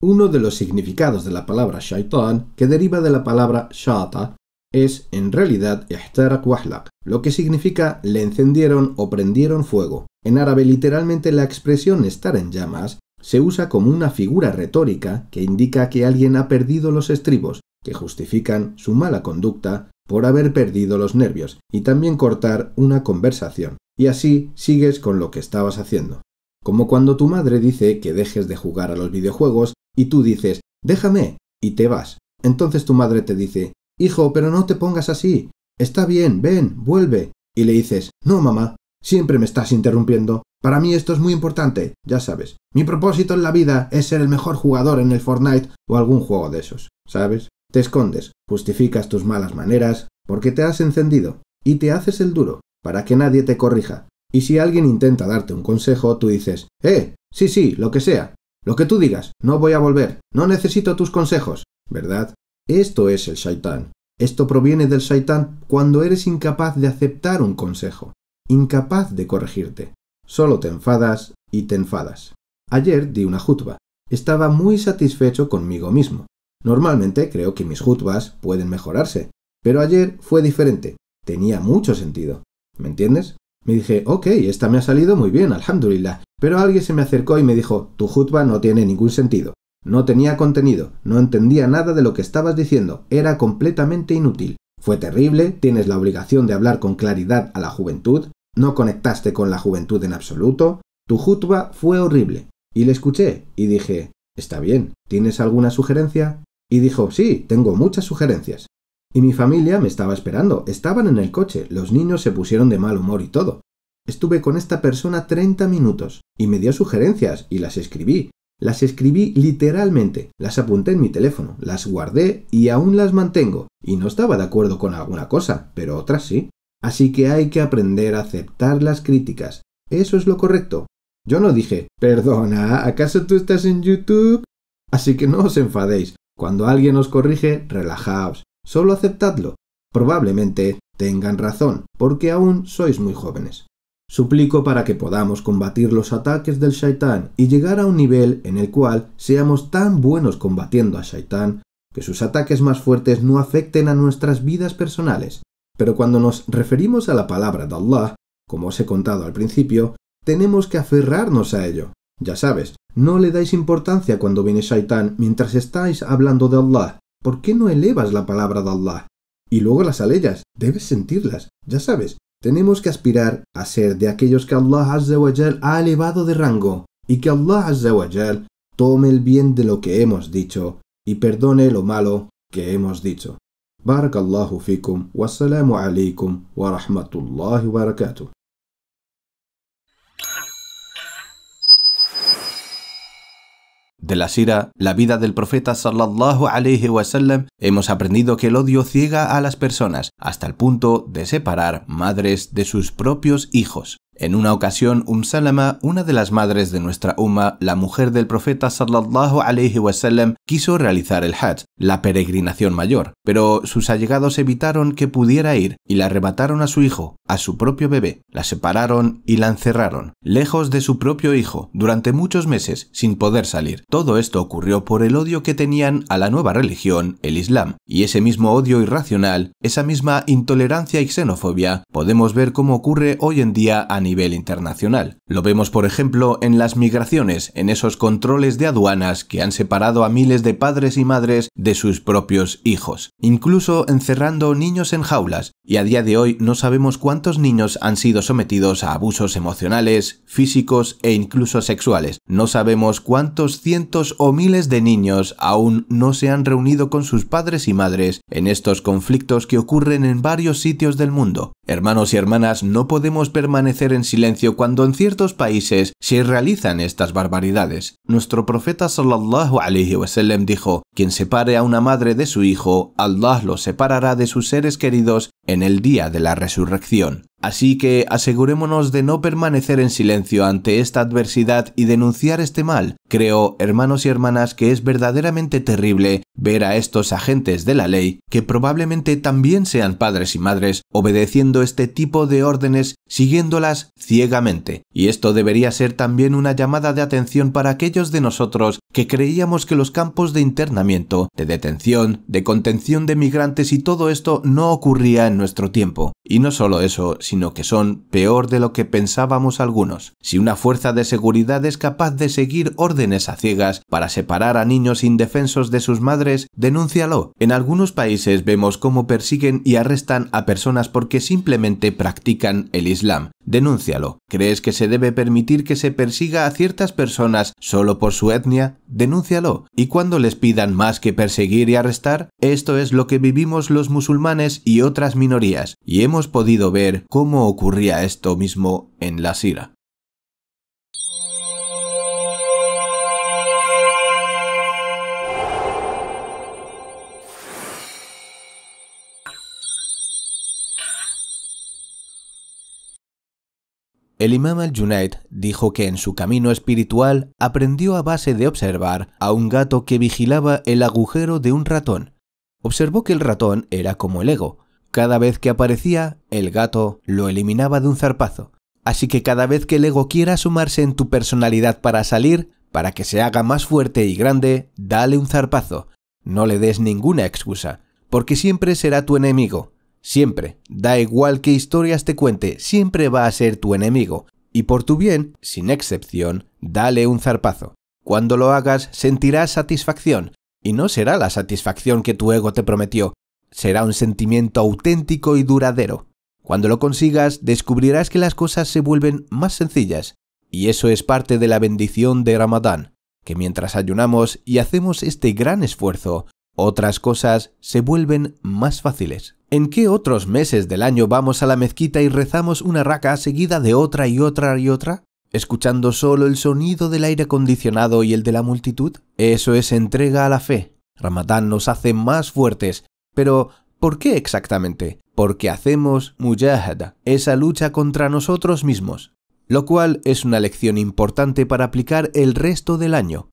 Uno de los significados de la palabra shaitán, que deriva de la palabra shaata, es en realidad ihtarak wahlak, lo que significa le encendieron o prendieron fuego. En árabe literalmente la expresión estar en llamas se usa como una figura retórica que indica que alguien ha perdido los estribos, que justifican su mala conducta por haber perdido los nervios y también cortar una conversación. Y así sigues con lo que estabas haciendo como cuando tu madre dice que dejes de jugar a los videojuegos y tú dices, déjame, y te vas. Entonces tu madre te dice, hijo, pero no te pongas así. Está bien, ven, vuelve. Y le dices, no, mamá, siempre me estás interrumpiendo. Para mí esto es muy importante, ya sabes. Mi propósito en la vida es ser el mejor jugador en el Fortnite o algún juego de esos, ¿sabes? Te escondes, justificas tus malas maneras, porque te has encendido, y te haces el duro, para que nadie te corrija, y si alguien intenta darte un consejo, tú dices, ¡eh! Sí, sí, lo que sea. Lo que tú digas, no voy a volver, no necesito tus consejos, ¿verdad? Esto es el shaitán. Esto proviene del shaitán cuando eres incapaz de aceptar un consejo, incapaz de corregirte. Solo te enfadas y te enfadas. Ayer di una jutba. Estaba muy satisfecho conmigo mismo. Normalmente creo que mis jutbas pueden mejorarse, pero ayer fue diferente. Tenía mucho sentido. ¿Me entiendes? Me dije, ok, esta me ha salido muy bien, alhamdulillah. Pero alguien se me acercó y me dijo, tu jutba no tiene ningún sentido. No tenía contenido, no entendía nada de lo que estabas diciendo, era completamente inútil. Fue terrible, tienes la obligación de hablar con claridad a la juventud, no conectaste con la juventud en absoluto, tu jutba fue horrible. Y le escuché y dije, está bien, ¿tienes alguna sugerencia? Y dijo, sí, tengo muchas sugerencias. Y mi familia me estaba esperando, estaban en el coche, los niños se pusieron de mal humor y todo. Estuve con esta persona 30 minutos, y me dio sugerencias, y las escribí. Las escribí literalmente, las apunté en mi teléfono, las guardé y aún las mantengo, y no estaba de acuerdo con alguna cosa, pero otras sí. Así que hay que aprender a aceptar las críticas. Eso es lo correcto. Yo no dije, perdona, ¿acaso tú estás en YouTube? Así que no os enfadéis. Cuando alguien os corrige, relajaos. Solo aceptadlo. Probablemente tengan razón, porque aún sois muy jóvenes. Suplico para que podamos combatir los ataques del Shaitán y llegar a un nivel en el cual seamos tan buenos combatiendo a Shaitán que sus ataques más fuertes no afecten a nuestras vidas personales. Pero cuando nos referimos a la palabra de Allah, como os he contado al principio, tenemos que aferrarnos a ello. Ya sabes, no le dais importancia cuando viene Shaitán mientras estáis hablando de Allah. ¿Por qué no elevas la palabra de Allah? Y luego las aleyas, debes sentirlas, ya sabes, tenemos que aspirar a ser de aquellos que Allah Azzawajal ha elevado de rango y que Allah Azzawajal tome el bien de lo que hemos dicho y perdone lo malo que hemos dicho. Barakallahu fikum, wassalamu alaykum wa rahmatullahi wa barakatuh. De la sira La vida del profeta sallallahu wasallam hemos aprendido que el odio ciega a las personas hasta el punto de separar madres de sus propios hijos. En una ocasión, Um Salama, una de las madres de nuestra Uma, la mujer del profeta sallallahu wasallam, quiso realizar el Hajj, la peregrinación mayor, pero sus allegados evitaron que pudiera ir y la arrebataron a su hijo, a su propio bebé, la separaron y la encerraron, lejos de su propio hijo, durante muchos meses, sin poder salir. Todo esto ocurrió por el odio que tenían a la nueva religión, el Islam, y ese mismo odio irracional, esa misma intolerancia y xenofobia, podemos ver cómo ocurre hoy en día a nivel internacional. Lo vemos, por ejemplo, en las migraciones, en esos controles de aduanas que han separado a miles de padres y madres de sus propios hijos, incluso encerrando niños en jaulas, y a día de hoy no sabemos cuánto cuántos niños han sido sometidos a abusos emocionales, físicos e incluso sexuales. No sabemos cuántos cientos o miles de niños aún no se han reunido con sus padres y madres en estos conflictos que ocurren en varios sitios del mundo. Hermanos y hermanas, no podemos permanecer en silencio cuando en ciertos países se realizan estas barbaridades. Nuestro profeta sallallahu wasallam dijo, quien separe a una madre de su hijo, Allah lo separará de sus seres queridos en el día de la resurrección. Stadion Así que asegurémonos de no permanecer en silencio ante esta adversidad y denunciar este mal. Creo, hermanos y hermanas, que es verdaderamente terrible ver a estos agentes de la ley, que probablemente también sean padres y madres, obedeciendo este tipo de órdenes, siguiéndolas ciegamente. Y esto debería ser también una llamada de atención para aquellos de nosotros que creíamos que los campos de internamiento, de detención, de contención de migrantes y todo esto no ocurría en nuestro tiempo. Y no solo eso, sino que son peor de lo que pensábamos algunos. Si una fuerza de seguridad es capaz de seguir órdenes a ciegas para separar a niños indefensos de sus madres, denúncialo. En algunos países vemos cómo persiguen y arrestan a personas porque simplemente practican el Islam. Denúncialo. ¿Crees que se debe permitir que se persiga a ciertas personas solo por su etnia? Denúncialo. Y cuando les pidan más que perseguir y arrestar, esto es lo que vivimos los musulmanes y otras minorías, y hemos podido ver cómo ocurría esto mismo en la Sira. El imam al-Junaid dijo que en su camino espiritual aprendió a base de observar a un gato que vigilaba el agujero de un ratón. Observó que el ratón era como el ego, cada vez que aparecía, el gato lo eliminaba de un zarpazo. Así que cada vez que el ego quiera sumarse en tu personalidad para salir, para que se haga más fuerte y grande, dale un zarpazo. No le des ninguna excusa, porque siempre será tu enemigo. Siempre, da igual qué historias te cuente, siempre va a ser tu enemigo. Y por tu bien, sin excepción, dale un zarpazo. Cuando lo hagas sentirás satisfacción, y no será la satisfacción que tu ego te prometió, Será un sentimiento auténtico y duradero. Cuando lo consigas, descubrirás que las cosas se vuelven más sencillas, y eso es parte de la bendición de Ramadán, que mientras ayunamos y hacemos este gran esfuerzo, otras cosas se vuelven más fáciles. ¿En qué otros meses del año vamos a la mezquita y rezamos una raca seguida de otra y otra y otra? ¿Escuchando solo el sonido del aire acondicionado y el de la multitud? Eso es entrega a la fe. Ramadán nos hace más fuertes, pero, ¿por qué exactamente? Porque hacemos mujahada, esa lucha contra nosotros mismos, lo cual es una lección importante para aplicar el resto del año.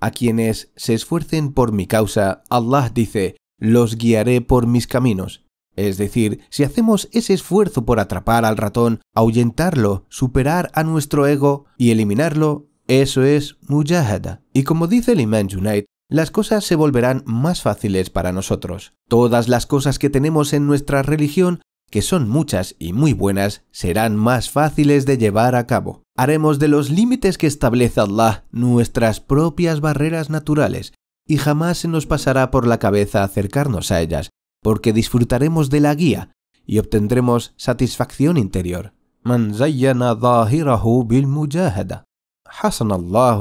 A quienes se esfuercen por mi causa, Allah dice, los guiaré por mis caminos. Es decir, si hacemos ese esfuerzo por atrapar al ratón, ahuyentarlo, superar a nuestro ego y eliminarlo, eso es mujahada. Y como dice el imán Junaid, las cosas se volverán más fáciles para nosotros. Todas las cosas que tenemos en nuestra religión, que son muchas y muy buenas, serán más fáciles de llevar a cabo. Haremos de los límites que establece Allah nuestras propias barreras naturales, y jamás se nos pasará por la cabeza acercarnos a ellas, porque disfrutaremos de la guía y obtendremos satisfacción interior. bil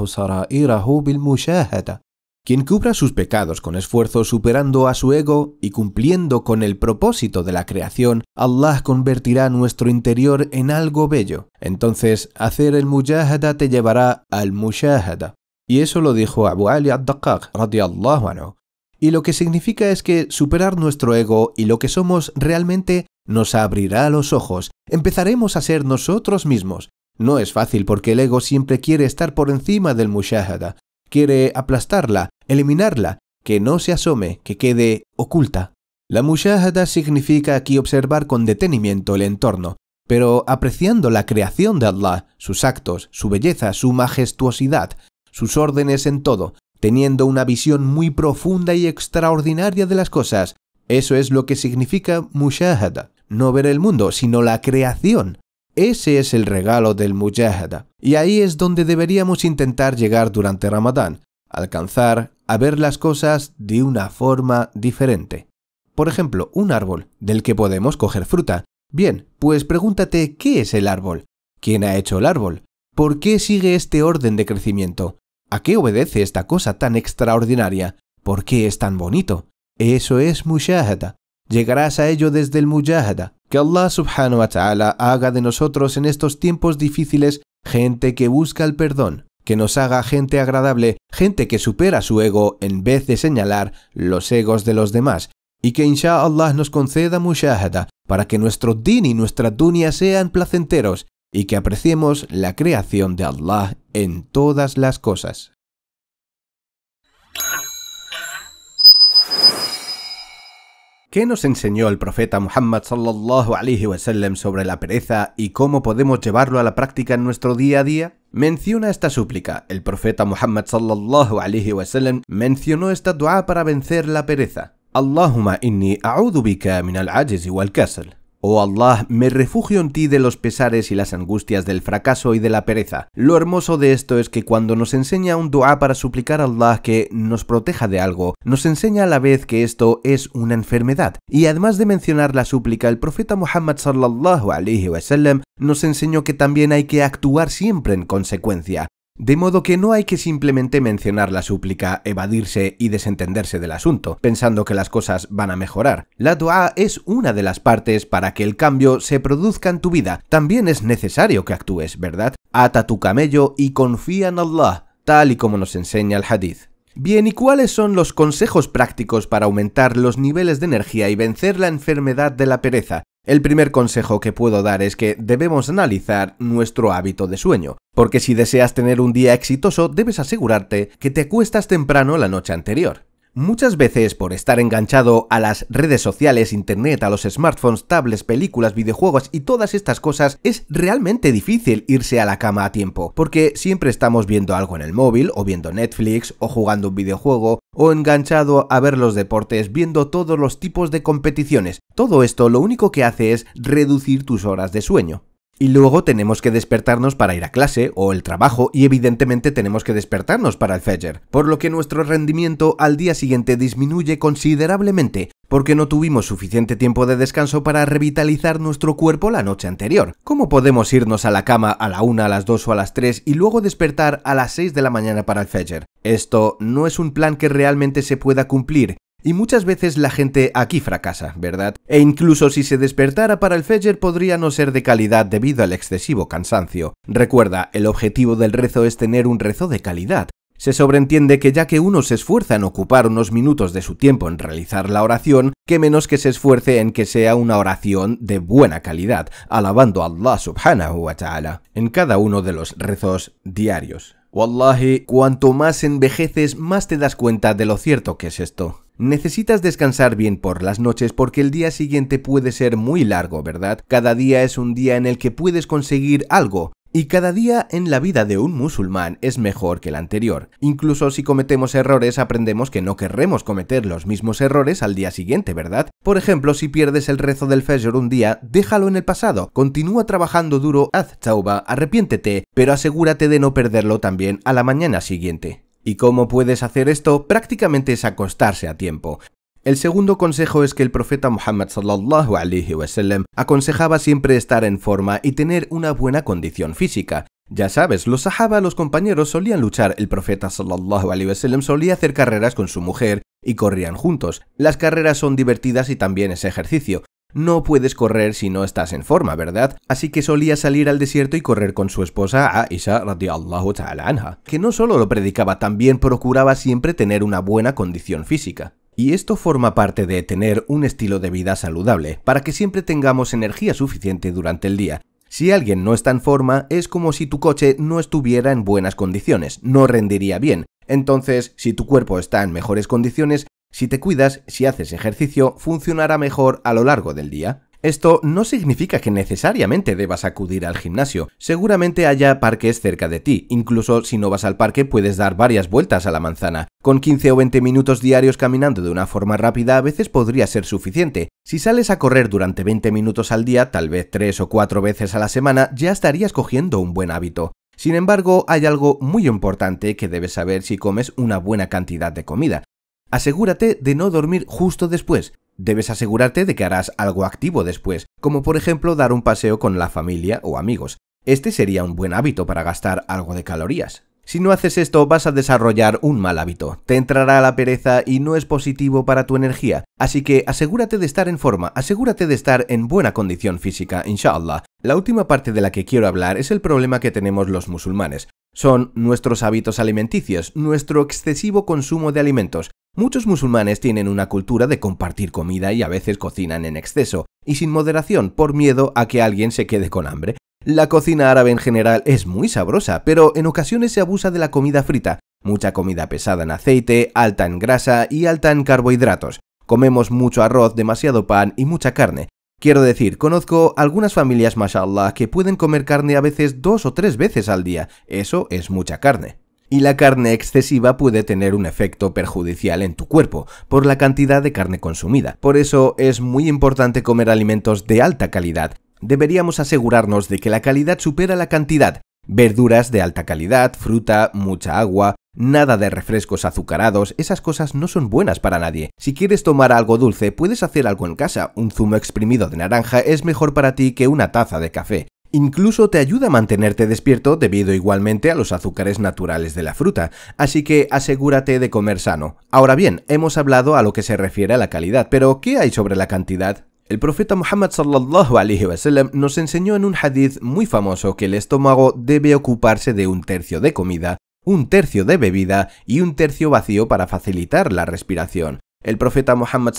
Sara mushahada. Quien cubra sus pecados con esfuerzo superando a su ego y cumpliendo con el propósito de la creación, Allah convertirá nuestro interior en algo bello. Entonces, hacer el mujahada te llevará al mushahada. Y eso lo dijo Abu Ali al anhu. Y lo que significa es que superar nuestro ego y lo que somos realmente nos abrirá los ojos. Empezaremos a ser nosotros mismos no es fácil porque el ego siempre quiere estar por encima del mushahada, quiere aplastarla, eliminarla, que no se asome, que quede oculta. La mushahada significa aquí observar con detenimiento el entorno, pero apreciando la creación de Allah, sus actos, su belleza, su majestuosidad, sus órdenes en todo, teniendo una visión muy profunda y extraordinaria de las cosas. Eso es lo que significa mushahada, no ver el mundo, sino la creación, ese es el regalo del mujahada. Y ahí es donde deberíamos intentar llegar durante Ramadán, alcanzar a ver las cosas de una forma diferente. Por ejemplo, un árbol del que podemos coger fruta. Bien, pues pregúntate qué es el árbol, quién ha hecho el árbol, por qué sigue este orden de crecimiento, a qué obedece esta cosa tan extraordinaria, por qué es tan bonito. Eso es mujahada. Llegarás a ello desde el mujahada. Que Allah subhanahu wa ta'ala haga de nosotros en estos tiempos difíciles gente que busca el perdón, que nos haga gente agradable, gente que supera su ego en vez de señalar los egos de los demás, y que insha nos conceda mushahada para que nuestro din y nuestra dunya sean placenteros y que apreciemos la creación de Allah en todas las cosas. ¿Qué nos enseñó el profeta Muhammad sobre la pereza y cómo podemos llevarlo a la práctica en nuestro día a día? Menciona esta súplica. El profeta Muhammad mencionó esta dua para vencer la pereza. Allahumma inni a'udhu bika min al wal-kasal. Oh Allah, me refugio en ti de los pesares y las angustias del fracaso y de la pereza. Lo hermoso de esto es que cuando nos enseña un dua para suplicar a Allah que nos proteja de algo, nos enseña a la vez que esto es una enfermedad. Y además de mencionar la súplica, el profeta Muhammad sallallahu alaihi wasallam nos enseñó que también hay que actuar siempre en consecuencia. De modo que no hay que simplemente mencionar la súplica, evadirse y desentenderse del asunto, pensando que las cosas van a mejorar. La dua es una de las partes para que el cambio se produzca en tu vida. También es necesario que actúes, ¿verdad? Ata tu camello y confía en Allah, tal y como nos enseña el hadith. Bien, ¿y cuáles son los consejos prácticos para aumentar los niveles de energía y vencer la enfermedad de la pereza? El primer consejo que puedo dar es que debemos analizar nuestro hábito de sueño, porque si deseas tener un día exitoso debes asegurarte que te acuestas temprano la noche anterior. Muchas veces por estar enganchado a las redes sociales, internet, a los smartphones, tablets, películas, videojuegos y todas estas cosas, es realmente difícil irse a la cama a tiempo, porque siempre estamos viendo algo en el móvil, o viendo Netflix, o jugando un videojuego, o enganchado a ver los deportes, viendo todos los tipos de competiciones. Todo esto lo único que hace es reducir tus horas de sueño. Y luego tenemos que despertarnos para ir a clase o el trabajo y evidentemente tenemos que despertarnos para el Fajr, por lo que nuestro rendimiento al día siguiente disminuye considerablemente porque no tuvimos suficiente tiempo de descanso para revitalizar nuestro cuerpo la noche anterior. ¿Cómo podemos irnos a la cama a la 1, a las 2 o a las 3 y luego despertar a las 6 de la mañana para el Fajr? Esto no es un plan que realmente se pueda cumplir y muchas veces la gente aquí fracasa, ¿verdad? E incluso si se despertara para el Fajr podría no ser de calidad debido al excesivo cansancio. Recuerda, el objetivo del rezo es tener un rezo de calidad. Se sobreentiende que ya que uno se esfuerza en ocupar unos minutos de su tiempo en realizar la oración, que menos que se esfuerce en que sea una oración de buena calidad, alabando a Allah subhanahu wa ta'ala en cada uno de los rezos diarios. Wallahi, cuanto más envejeces, más te das cuenta de lo cierto que es esto. Necesitas descansar bien por las noches porque el día siguiente puede ser muy largo, ¿verdad? Cada día es un día en el que puedes conseguir algo, y cada día en la vida de un musulmán es mejor que el anterior. Incluso si cometemos errores aprendemos que no querremos cometer los mismos errores al día siguiente, ¿verdad? Por ejemplo, si pierdes el rezo del Fajr un día, déjalo en el pasado, continúa trabajando duro, haz tauba, arrepiéntete, pero asegúrate de no perderlo también a la mañana siguiente. ¿Y cómo puedes hacer esto? Prácticamente es acostarse a tiempo. El segundo consejo es que el profeta Muhammad aconsejaba siempre estar en forma y tener una buena condición física. Ya sabes, los sahaba, los compañeros solían luchar, el profeta solía hacer carreras con su mujer y corrían juntos. Las carreras son divertidas y también es ejercicio. No puedes correr si no estás en forma, ¿verdad? Así que solía salir al desierto y correr con su esposa Aisha radiallahu ta'ala que no solo lo predicaba, también procuraba siempre tener una buena condición física. Y esto forma parte de tener un estilo de vida saludable, para que siempre tengamos energía suficiente durante el día. Si alguien no está en forma, es como si tu coche no estuviera en buenas condiciones, no rendiría bien. Entonces, si tu cuerpo está en mejores condiciones, si te cuidas, si haces ejercicio, funcionará mejor a lo largo del día. Esto no significa que necesariamente debas acudir al gimnasio. Seguramente haya parques cerca de ti. Incluso si no vas al parque puedes dar varias vueltas a la manzana. Con 15 o 20 minutos diarios caminando de una forma rápida a veces podría ser suficiente. Si sales a correr durante 20 minutos al día, tal vez 3 o 4 veces a la semana, ya estarías cogiendo un buen hábito. Sin embargo, hay algo muy importante que debes saber si comes una buena cantidad de comida. Asegúrate de no dormir justo después. Debes asegurarte de que harás algo activo después, como por ejemplo dar un paseo con la familia o amigos. Este sería un buen hábito para gastar algo de calorías. Si no haces esto vas a desarrollar un mal hábito, te entrará la pereza y no es positivo para tu energía, así que asegúrate de estar en forma, asegúrate de estar en buena condición física, inshallah. La última parte de la que quiero hablar es el problema que tenemos los musulmanes. Son nuestros hábitos alimenticios, nuestro excesivo consumo de alimentos. Muchos musulmanes tienen una cultura de compartir comida y a veces cocinan en exceso y sin moderación por miedo a que alguien se quede con hambre. La cocina árabe en general es muy sabrosa, pero en ocasiones se abusa de la comida frita, mucha comida pesada en aceite, alta en grasa y alta en carbohidratos. Comemos mucho arroz, demasiado pan y mucha carne. Quiero decir, conozco algunas familias, mashallah, que pueden comer carne a veces dos o tres veces al día. Eso es mucha carne y la carne excesiva puede tener un efecto perjudicial en tu cuerpo por la cantidad de carne consumida. Por eso es muy importante comer alimentos de alta calidad. Deberíamos asegurarnos de que la calidad supera la cantidad. Verduras de alta calidad, fruta, mucha agua, Nada de refrescos azucarados, esas cosas no son buenas para nadie. Si quieres tomar algo dulce, puedes hacer algo en casa. Un zumo exprimido de naranja es mejor para ti que una taza de café. Incluso te ayuda a mantenerte despierto debido igualmente a los azúcares naturales de la fruta, así que asegúrate de comer sano. Ahora bien, hemos hablado a lo que se refiere a la calidad, pero ¿qué hay sobre la cantidad? El profeta Muhammad sallallahu nos enseñó en un hadith muy famoso que el estómago debe ocuparse de un tercio de comida, un tercio de bebida y un tercio vacío para facilitar la respiración. El profeta Muhammad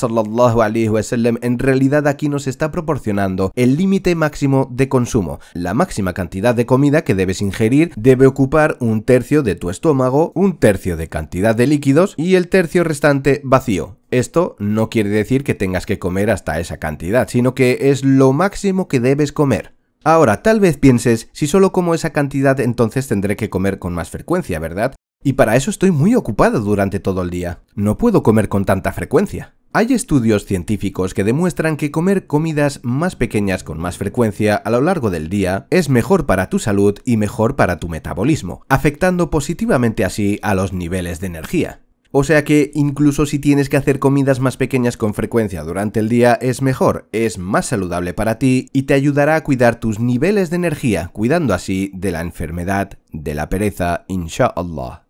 en realidad aquí nos está proporcionando el límite máximo de consumo. La máxima cantidad de comida que debes ingerir debe ocupar un tercio de tu estómago, un tercio de cantidad de líquidos y el tercio restante vacío. Esto no quiere decir que tengas que comer hasta esa cantidad, sino que es lo máximo que debes comer. Ahora, tal vez pienses, si solo como esa cantidad entonces tendré que comer con más frecuencia, ¿verdad? Y para eso estoy muy ocupado durante todo el día. No puedo comer con tanta frecuencia. Hay estudios científicos que demuestran que comer comidas más pequeñas con más frecuencia a lo largo del día es mejor para tu salud y mejor para tu metabolismo, afectando positivamente así a los niveles de energía. O sea que incluso si tienes que hacer comidas más pequeñas con frecuencia durante el día es mejor, es más saludable para ti y te ayudará a cuidar tus niveles de energía, cuidando así de la enfermedad de la pereza, inshallah.